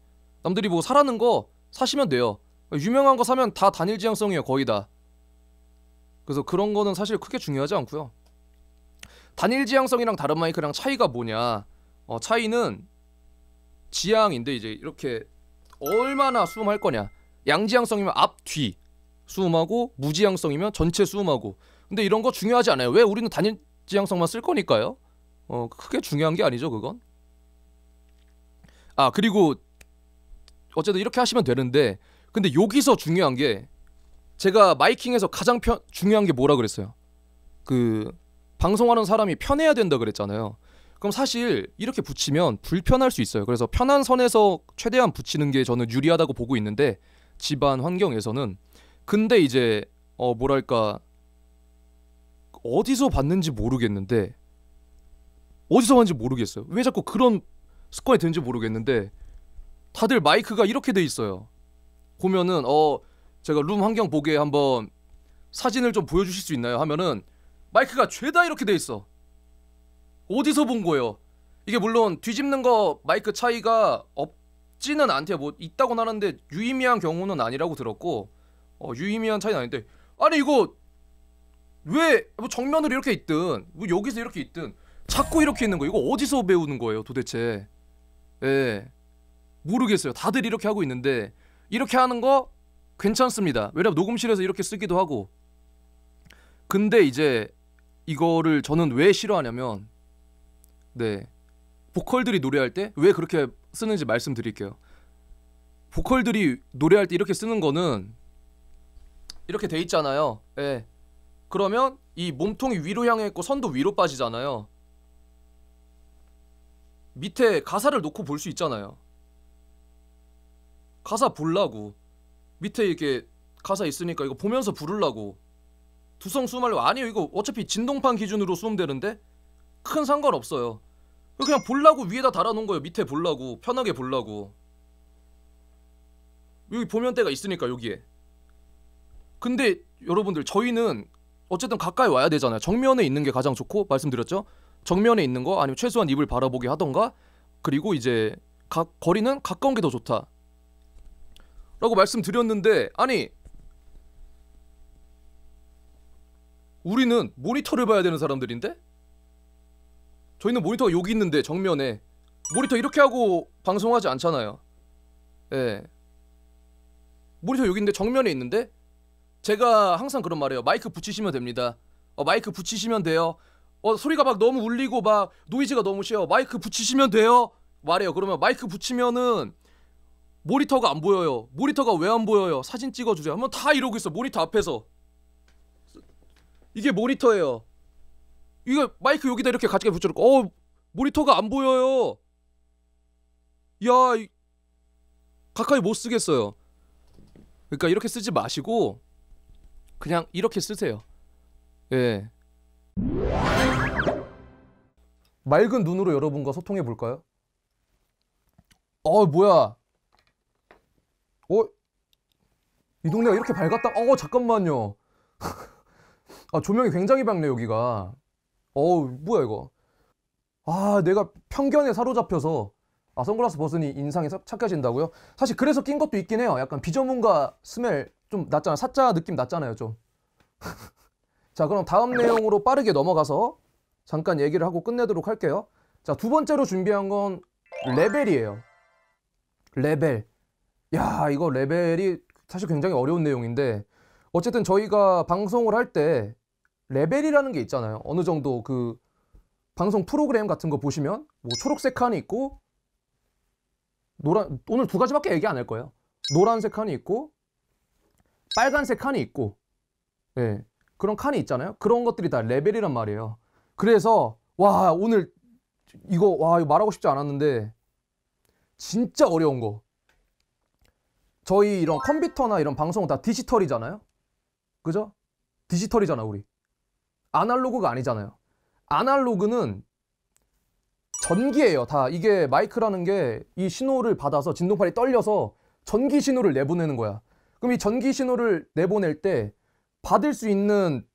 S1: 남들이 뭐 사라는 거 사시면 돼요. 유명한 거 사면 다 단일 지향성이에요, 거의 다. 그래서 그런 거는 사실 크게 중요하지 않고요. 단일 지향성이랑 다른 마이크랑 차이가 뭐냐? 어, 차이는 지향인데 이제 이렇게 얼마나 수음할 거냐. 양지향성이면 앞, 뒤. 수음하고 무지향성이면 전체 수음하고 근데 이런 거 중요하지 않아요. 왜 우리는 단일 지향성만 쓸 거니까요. 어 크게 중요한 게 아니죠 그건. 아 그리고 어쨌든 이렇게 하시면 되는데 근데 여기서 중요한 게 제가 마이킹에서 가장 편, 중요한 게 뭐라 그랬어요? 그 방송하는 사람이 편해야 된다 그랬잖아요. 그럼 사실 이렇게 붙이면 불편할 수 있어요. 그래서 편한 선에서 최대한 붙이는 게 저는 유리하다고 보고 있는데 집안 환경에서는 근데 이제 어 뭐랄까 어디서 봤는지 모르겠는데 어디서 봤는지 모르겠어요. 왜 자꾸 그런 습관이 되는지 모르겠는데 다들 마이크가 이렇게 돼 있어요. 보면은 어 제가 룸 환경 보게 한번 사진을 좀 보여주실 수 있나요? 하면은 마이크가 죄다 이렇게 돼 있어. 어디서 본 거예요? 이게 물론 뒤집는 거 마이크 차이가 없지는 않대요. 뭐 있다고는 하는데 유의미한 경우는 아니라고 들었고 어, 유의미한 차이는 아닌데 아니 이거 왜 뭐 정면으로 이렇게 있든 뭐 여기서 이렇게 있든 자꾸 이렇게 있는 거 이거 어디서 배우는 거예요 도대체 예 모르겠어요 다들 이렇게 하고 있는데 이렇게 하는 거 괜찮습니다 왜냐면 녹음실에서 이렇게 쓰기도 하고 근데 이제 이거를 저는 왜 싫어하냐면 네 보컬들이 노래할 때 왜 그렇게 쓰는지 말씀드릴게요 보컬들이 노래할 때 이렇게 쓰는 거는 이렇게 돼 있잖아요 예 그러면 이 몸통이 위로 향해 있고 선도 위로 빠지잖아요 밑에 가사를 놓고 볼 수 있잖아요 가사 볼라고 밑에 이렇게 가사 있으니까 이거 보면서 부르려고 두성 수말로 아니요 이거 어차피 진동판 기준으로 수음되는데 큰 상관없어요 그냥 볼라고 위에다 달아놓은 거예요 밑에 볼라고 편하게 볼라고 여기 보면대가 있으니까 여기에 근데 여러분들 저희는 어쨌든 가까이 와야 되잖아요. 정면에 있는 게 가장 좋고 말씀드렸죠. 정면에 있는 거 아니면 최소한 입을 바라보게 하던가 그리고 이제 가, 거리는 가까운 게 더 좋다. 라고 말씀드렸는데 아니 우리는 모니터를 봐야 되는 사람들인데 저희는 모니터가 여기 있는데 정면에 모니터 이렇게 하고 방송하지 않잖아요. 예. 모니터 여기있는데 정면에 있는데 제가 항상 그런 말이에요 마이크 붙이시면 됩니다. 어, 마이크 붙이시면 돼요. 어, 소리가 막 너무 울리고 막 노이즈가 너무 쉬어. 마이크 붙이시면 돼요. 말해요. 그러면 마이크 붙이면은 모니터가 안 보여요. 모니터가 왜 안 보여요? 사진 찍어주세요. 한번 다 이러고 있어. 모니터 앞에서. 이게 모니터예요. 이거 마이크 여기다 이렇게 같이 붙여놓고 어 모니터가 안 보여요. 야 가까이 못 쓰겠어요. 그러니까 이렇게 쓰지 마시고 그냥 이렇게 쓰세요. 예. 맑은 눈으로 여러분과 소통해 볼까요? 어 뭐야? 어? 이 동네가 이렇게 밝았다? 어 잠깐만요. 아 조명이 굉장히 밝네 여기가. 어우 뭐야 이거? 아 내가 편견에 사로잡혀서 아 선글라스 벗으니 인상이 착해진다고요? 사실 그래서 낀 것도 있긴 해요. 약간 비전문가 스멜 좀낫잖아요 사자 느낌 낫잖아요 좀. 자, 그럼 다음 내용으로 빠르게 넘어가서 잠깐 얘기를 하고 끝내도록 할게요. 자, 두 번째로 준비한 건 레벨이에요. 레벨. 야, 이거 레벨이 사실 굉장히 어려운 내용인데 어쨌든 저희가 방송을 할 때 레벨이라는 게 있잖아요. 어느 정도 그 방송 프로그램 같은 거 보시면 뭐 초록색 칸이 있고 노란 오늘 두 가지밖에 얘기 안 할 거예요. 노란색 칸이 있고 빨간색 칸이 있고 예, 그런 칸이 있잖아요. 그런 것들이 다 레벨이란 말이에요. 그래서 와 오늘 이거 와 이거 말하고 싶지 않았는데 진짜 어려운 거. 저희 이런 컴퓨터나 이런 방송은 다 디지털이잖아요. 그죠? 디지털이잖아 우리. 아날로그가 아니잖아요. 아날로그는 전기예요. 다 이게 마이크라는 게 이 신호를 받아서 진동판이 떨려서 전기 신호를 내보내는 거야. 그럼 이 전기 신호를 내보낼 때 받을 수 있는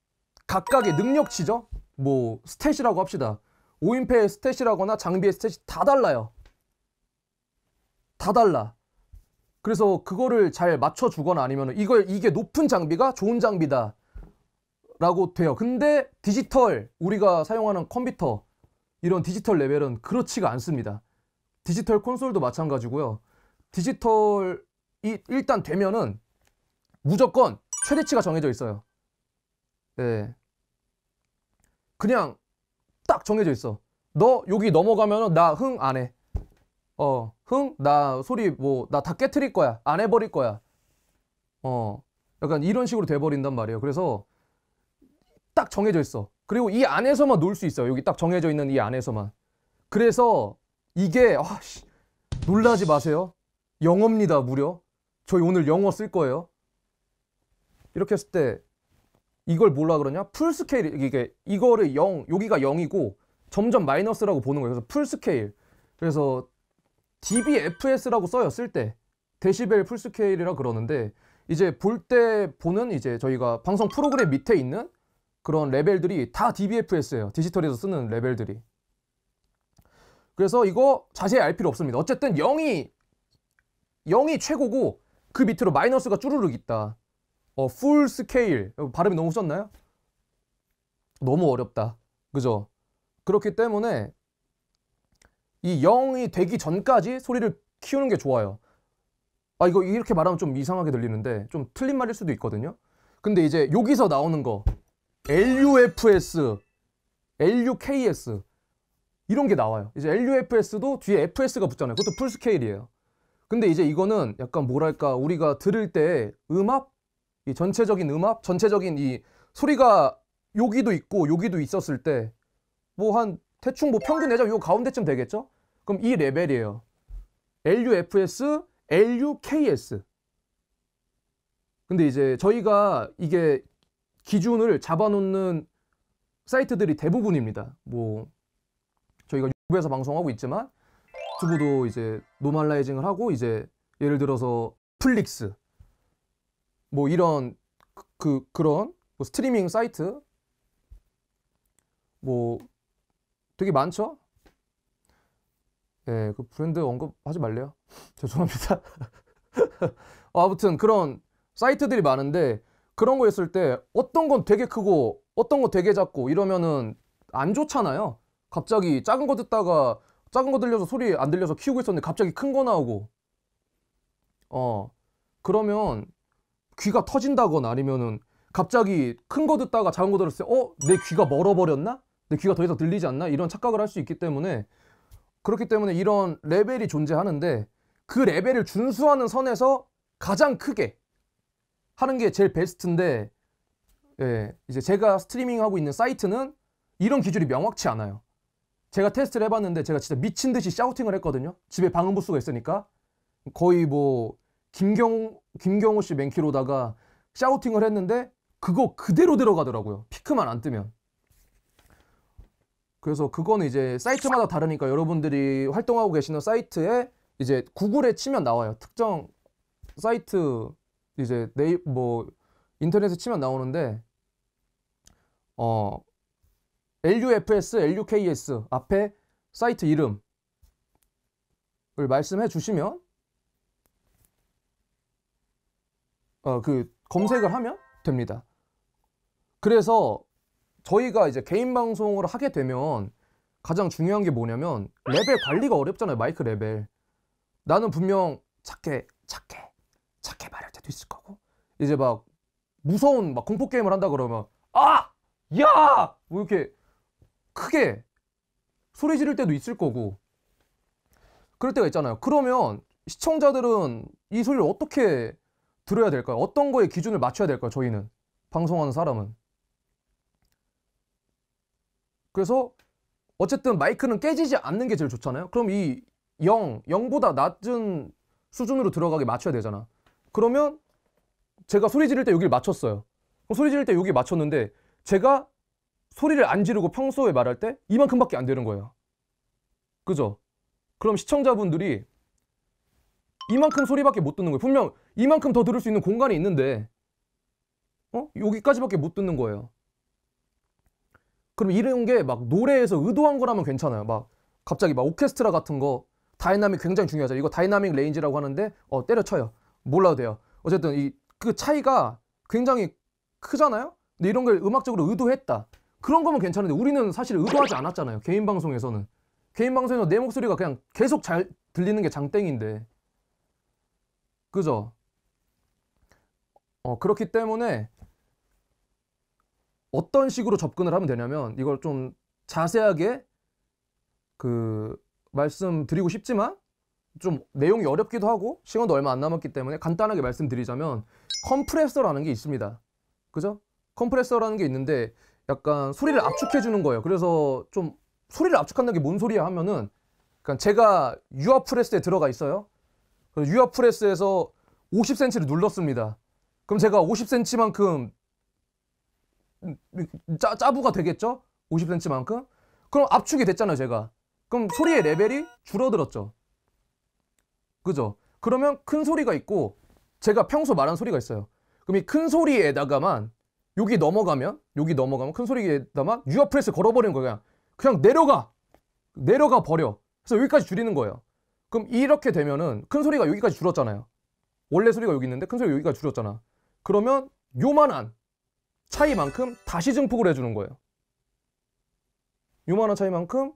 S1: 각각의 능력치죠? 뭐 스탯이라고 합시다. 5인패의 스탯이라거나 장비의 스탯이 다 달라요. 다 달라. 그래서 그거를 잘 맞춰주거나 아니면 이걸 이게 높은 장비가 좋은 장비다 라고 돼요. 근데 디지털 우리가 사용하는 컴퓨터 이런 디지털 레벨은 그렇지가 않습니다. 디지털 콘솔도 마찬가지고요. 디지털이 일단 되면은 무조건 최대치가 정해져 있어요. 네. 그냥 딱 정해져 있어. 너 여기 넘어가면 나 흥 안 해. 어, 흥? 나 소리 뭐, 나 다 깨트릴 거야. 안 해버릴 거야. 어, 약간 이런 식으로 돼버린단 말이에요. 그래서 딱 정해져 있어. 그리고 이 안에서만 놀 수 있어요. 여기 딱 정해져 있는 이 안에서만. 그래서 이게, 아씨, 놀라지 마세요. 영어입니다, 무려. 저희 오늘 영어 쓸 거예요. 이렇게 했을 때 이걸 뭐라 그러냐? 풀 스케일 이게 이거를 0 여기가 0이고 점점 마이너스라고 보는 거예요. 그래서 풀 스케일. 그래서 dBFS라고 써요. 쓸 때. 데시벨 풀 스케일이라 그러는데 이제 볼 때 보는 이제 저희가 방송 프로그램 밑에 있는 그런 레벨들이 다 dBFS예요. 디지털에서 쓰는 레벨들이. 그래서 이거 자세히 알 필요 없습니다. 어쨌든 0이 0이 최고고 그 밑으로 마이너스가 쭈르륵 있다. 어, 풀 스케일 어, 발음이 너무 좋나요? 너무 어렵다. 그죠? 그렇기 때문에 이 0이 되기 전까지 소리를 키우는 게 좋아요. 아 이거 이렇게 말하면 좀 이상하게 들리는데 좀 틀린 말일 수도 있거든요. 근데 이제 여기서 나오는 거 LUFS, LUKS 이런 게 나와요. 이제 LUFS도 뒤에 FS가 붙잖아요. 그것도 풀 스케일이에요. 근데 이제 이거는 약간 뭐랄까 우리가 들을 때음악 이 전체적인 음악, 전체적인 이 소리가 여기도 있고 여기도 있었을 때 뭐 한 대충 뭐 평균 내자 요 가운데쯤 되겠죠? 그럼 이 레벨이에요. LUFS, LUKS. 근데 이제 저희가 이게 기준을 잡아놓는 사이트들이 대부분입니다. 뭐 저희가 유튜브에서 방송하고 있지만 유튜브도 이제 노멀라이징을 하고 이제 예를 들어서 플릭스 뭐 이런 그 그런 뭐 스트리밍 사이트 뭐 되게 많죠? 예, 그 브랜드 언급하지 말래요. 죄송합니다. 아무튼 그런 사이트들이 많은데 그런 거 있을 때 어떤 건 되게 크고 어떤 거 되게 작고 이러면은 안 좋잖아요. 갑자기 작은 거 듣다가 작은 거 들려서 소리 안 들려서 키우고 있었는데 갑자기 큰 거 나오고 어 그러면 귀가 터진다거나 아니면은 갑자기 큰 거 듣다가 작은 거 들었을 때 어? 내 귀가 멀어버렸나? 내 귀가 더 이상 들리지 않나? 이런 착각을 할 수 있기 때문에 그렇기 때문에 이런 레벨이 존재하는데 그 레벨을 준수하는 선에서 가장 크게 하는 게 제일 베스트인데 예, 이제 제가 스트리밍하고 있는 사이트는 이런 기준이 명확치 않아요. 제가 테스트를 해봤는데 제가 진짜 미친 듯이 샤우팅을 했거든요. 집에 방음부스가 있으니까 거의 뭐 김경 김경호 씨 맨키로다가 샤우팅을 했는데 그거 그대로 들어가더라고요. 피크만 안 뜨면. 그래서 그거는 이제 사이트마다 다르니까 여러분들이 활동하고 계시는 사이트에 이제 구글에 치면 나와요. 특정 사이트 이제 네이 뭐 인터넷에 치면 나오는데 어 LUFS, LUKS 앞에 사이트 이름을 말씀해 주시면 어, 그 검색을 하면 됩니다. 그래서 저희가 이제 개인 방송을 하게 되면 가장 중요한 게 뭐냐면 레벨 관리가 어렵잖아요. 마이크 레벨. 나는 분명 착해, 착해, 착해 말할 때도 있을 거고 이제 막 무서운 막 공포 게임을 한다 그러면 아, 야, 뭐 이렇게 크게 소리 지를 때도 있을 거고 그럴 때가 있잖아요. 그러면 시청자들은 이 소리를 어떻게 들어야 될까요? 어떤 거에 기준을 맞춰야 될까요? 저희는 방송하는 사람은 그래서 어쨌든 마이크는 깨지지 않는 게 제일 좋잖아요. 그럼 이 0, 0보다 낮은 수준으로 들어가게 맞춰야 되잖아. 그러면 제가 소리 지를 때 여기를 맞췄어요. 그럼 소리 지를 때 여기 맞췄는데 제가 소리를 안 지르고 평소에 말할 때 이만큼밖에 안 되는 거예요. 그죠? 그럼 시청자분들이 이만큼 소리밖에 못 듣는 거예요. 분명 이만큼 더 들을 수 있는 공간이 있는데 어? 여기까지밖에 못 듣는 거예요. 그럼 이런 게 막 노래에서 의도한 거라면 괜찮아요. 막 갑자기 막 오케스트라 같은 거 다이나믹 굉장히 중요하죠. 이거 다이나믹 레인지라고 하는데 어 때려쳐요. 몰라도 돼요. 어쨌든 이 그 차이가 굉장히 크잖아요. 근데 이런 걸 음악적으로 의도했다. 그런 거면 괜찮은데 우리는 사실 의도하지 않았잖아요. 개인 방송에서는 개인 방송에서 내 목소리가 그냥 계속 잘 들리는 게 장땡인데 그죠? 어, 그렇기 때문에 어떤 식으로 접근을 하면 되냐면 이걸 좀 자세하게 그 말씀드리고 싶지만 좀 내용이 어렵기도 하고 시간도 얼마 안 남았기 때문에 간단하게 말씀드리자면 컴프레서라는 게 있습니다. 그죠? 컴프레서라는 게 있는데 약간 소리를 압축해 주는 거예요. 그래서 좀 소리를 압축한다는 게 뭔 소리야 하면은 그러니까 제가 유아프레스에 들어가 있어요. 유아 프레스에서 50cm를 눌렀습니다. 그럼 제가 50cm만큼 짜, 짜부가 되겠죠? 50cm만큼? 그럼 압축이 됐잖아요, 제가. 그럼 소리의 레벨이 줄어들었죠. 그죠? 그러면 큰 소리가 있고 제가 평소 말한 소리가 있어요. 그럼 이 큰 소리에다가만 여기 넘어가면 여기 넘어가면 큰 소리에다만 유아 프레스 걸어버리는 거예요. 그냥 그냥 내려가 내려가 버려. 그래서 여기까지 줄이는 거예요. 그럼 이렇게 되면은 큰 소리가 여기까지 줄었잖아요. 원래 소리가 여기 있는데 큰 소리가 여기까지 줄었잖아. 그러면 요만한 차이만큼 다시 증폭을 해주는 거예요. 요만한 차이만큼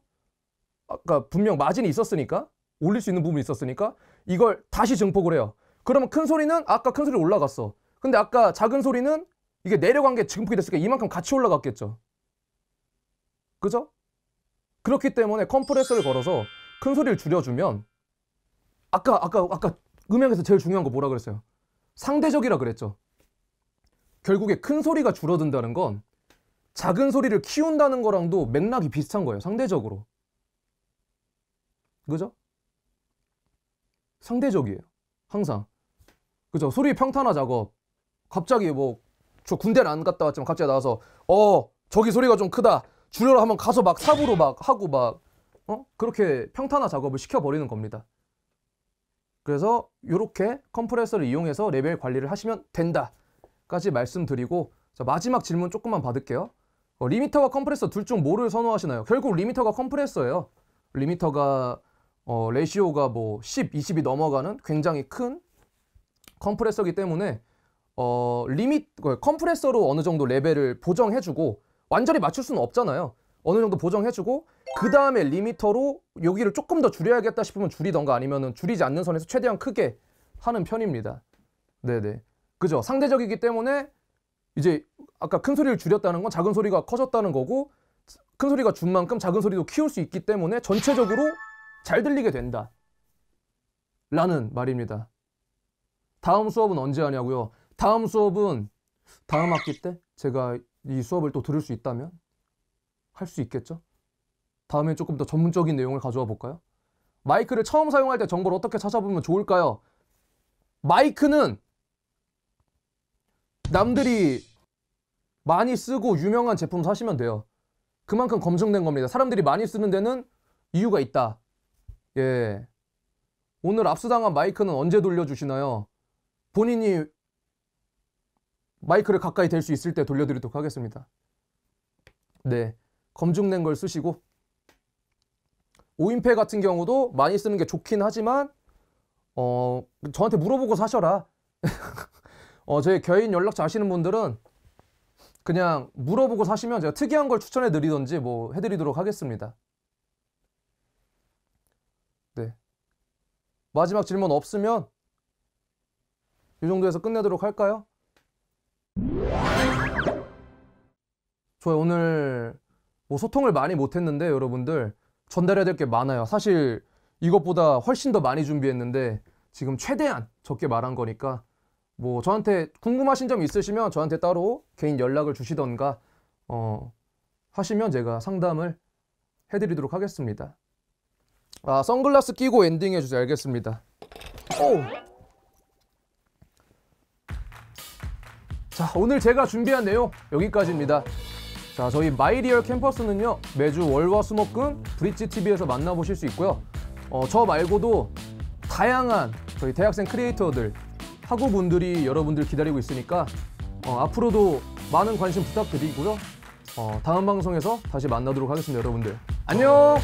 S1: 아까 그러니까 분명 마진이 있었으니까 올릴 수 있는 부분이 있었으니까 이걸 다시 증폭을 해요. 그러면 큰 소리는 아까 큰 소리 올라갔어. 근데 아까 작은 소리는 이게 내려간 게 증폭이 됐으니까 이만큼 같이 올라갔겠죠. 그죠? 그렇기 때문에 컴프레서를 걸어서 큰 소리를 줄여주면 아까 아까 아까 음향에서 제일 중요한 거 뭐라 그랬어요? 상대적이라 그랬죠. 결국에 큰 소리가 줄어든다는 건 작은 소리를 키운다는 거랑도 맥락이 비슷한 거예요. 상대적으로. 그죠? 상대적이에요. 항상. 그죠? 소리 평탄화 작업. 갑자기 뭐 저 군대는 안 갔다 왔지만 갑자기 나와서 어 저기 소리가 좀 크다 줄여라 하면 가서 막사으로막 하고 막 어? 그렇게 평탄화 작업을 시켜버리는 겁니다. 그래서 이렇게 컴프레서를 이용해서 레벨 관리를 하시면 된다까지 말씀드리고 자, 마지막 질문 조금만 받을게요. 어, 리미터와 컴프레서 둘 중 뭐를 선호하시나요? 결국 리미터가 컴프레서예요. 리미터가 어, 레시오가 뭐 10, 20이 넘어가는 굉장히 큰 컴프레서기 때문에 어, 리밋 그 컴프레서로 어느 정도 레벨을 보정해주고 완전히 맞출 수는 없잖아요. 어느 정도 보정해주고 그 다음에 리미터로 여기를 조금 더 줄여야겠다 싶으면 줄이던가 아니면 줄이지 않는 선에서 최대한 크게 하는 편입니다. 네네. 그죠? 상대적이기 때문에 이제 아까 큰 소리를 줄였다는 건 작은 소리가 커졌다는 거고 큰 소리가 준 만큼 작은 소리도 키울 수 있기 때문에 전체적으로 잘 들리게 된다. 라는 말입니다. 다음 수업은 언제 하냐고요? 다음 수업은 다음 학기 때 제가 이 수업을 또 들을 수 있다면 할수 있겠죠? 다음에 조금 더 전문적인 내용을 가져와 볼까요? 마이크를 처음 사용할 때 정보를 어떻게 찾아보면 좋을까요? 마이크는 남들이 많이 쓰고 유명한 제품 사시면 돼요. 그만큼 검증된 겁니다. 사람들이 많이 쓰는 데는 이유가 있다. 예. 오늘 압수당한 마이크는 언제 돌려주시나요? 본인이 마이크를 가까이 댈 수 있을 때 돌려드리도록 하겠습니다. 네. 검증된 걸 쓰시고 5인패 같은 경우도 많이 쓰는 게 좋긴 하지만 어 저한테 물어보고 사셔라 어, 저희 개인 연락처 아시는 분들은 그냥 물어보고 사시면 제가 특이한 걸 추천해 드리던지 뭐 해드리도록 하겠습니다 네 마지막 질문 없으면 이 정도에서 끝내도록 할까요? 저 오늘 뭐 소통을 많이 못했는데 여러분들 전달해야 될 게 많아요. 사실 이것보다 훨씬 더 많이 준비했는데 지금 최대한 적게 말한 거니까 뭐 저한테 궁금하신 점 있으시면 저한테 따로 개인 연락을 주시던가 어 하시면 제가 상담을 해드리도록 하겠습니다. 아 선글라스 끼고 엔딩 해주세요. 알겠습니다. 오. 자 오늘 제가 준비한 내용 여기까지입니다. 자, 저희 마이리얼 캠퍼스는요. 매주 월화 수목금 브릿지 TV에서 만나보실 수 있고요. 어, 저 말고도 다양한 저희 대학생 크리에이터들, 학우분들이 여러분들 기다리고 있으니까 어, 앞으로도 많은 관심 부탁드리고요. 어, 다음 방송에서 다시 만나도록 하겠습니다, 여러분들. 안녕!